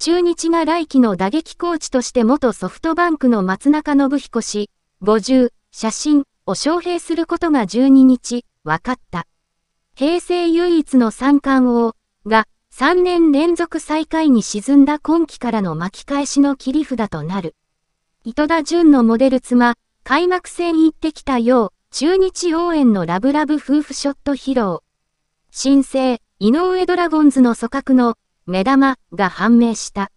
中日が来季の打撃コーチとして元ソフトバンクの松中信彦氏、50、写真を招聘することが12日、分かった。平成唯一の三冠王が3年連続最下位に沈んだ今季からの巻き返しの切り札となる。糸田淳のモデル妻、開幕戦行ってきたよう、中日応援のラブラブ夫婦ショット披露。新生、井上ドラゴンズの組閣の目玉が判明した。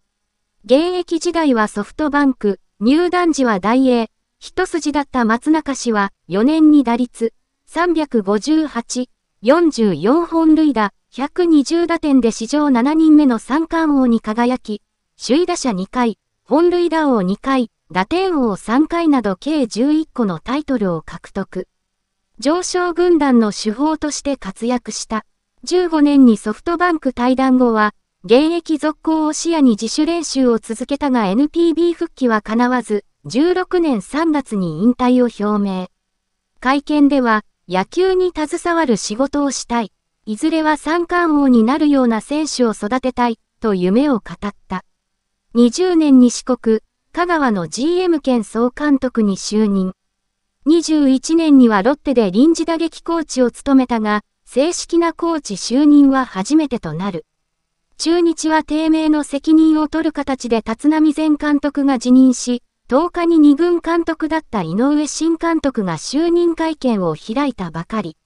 現役時代はソフトバンク、入団時は大英、一筋だった松中氏は4年に打率358、44本塁打、120打点で史上7人目の三冠王に輝き、首位打者2回、本塁打王2回、打点王3回など計11個のタイトルを獲得。上昇軍団の手法として活躍した。15年にソフトバンク対談後は、現役続行を視野に自主練習を続けたが NPB 復帰は叶わず、16年3月に引退を表明。会見では、野球に携わる仕事をしたい。いずれは三冠王になるような選手を育てたい、と夢を語った。20年に四国、香川の GM 兼総監督に就任。21年にはロッテで臨時打撃コーチを務めたが、正式なコーチ就任は初めてとなる。中日は低迷の責任を取る形で立浪前監督が辞任し、10日に2軍監督だった井上新監督が就任会見を開いたばかり。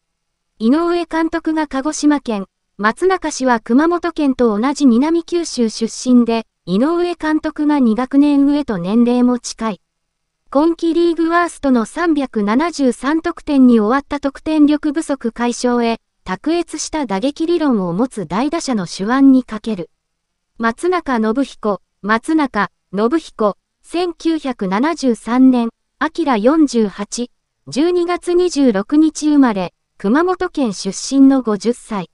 井上監督が鹿児島県、松中氏は熊本県と同じ南九州出身で、井上監督が2学年上と年齢も近い。今季リーグワーストの373得点に終わった得点力不足解消へ、卓越した打撃理論を持つ大打者の手腕にかける。松中信彦、松中信彦、1973年、明48、12月26日生まれ、熊本県出身の50歳。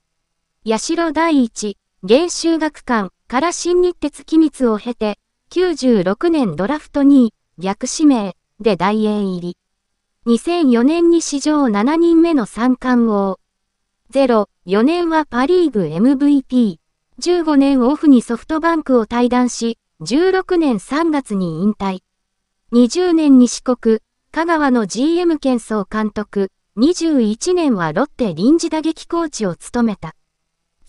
八代第一、芸修学館から新日鉄機密を経て、96年ドラフト2位、逆指名で大英入り。2004年に史上7人目の三冠王、0、4年はパリーグ MVP。15年オフにソフトバンクを退団し、16年3月に引退。20年に四国、香川の GM 県総監督、21年はロッテ臨時打撃コーチを務めた。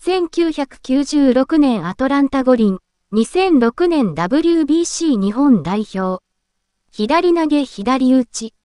1996年アトランタ五輪、2006年 WBC 日本代表。左投げ左打ち、